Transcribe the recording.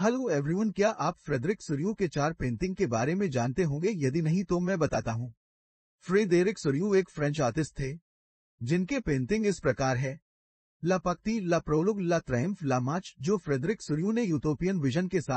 hello everyone क्या आप Frederick सुरयू के चार पेंटिंग के बारे में जानते होंगे यदि नहीं तो मैं बताता हूँ फ्रेडेरिक सुरयू एक फ्रेंच आर्टिस्ट थे जिनके पेंटिंग इस प्रकार है ला पक्ति ला प्रोलुग ला ट्रैम्फ ला मार्च जो फ्रेडरिक सुरयू ने यूटोपियन विजन के साथ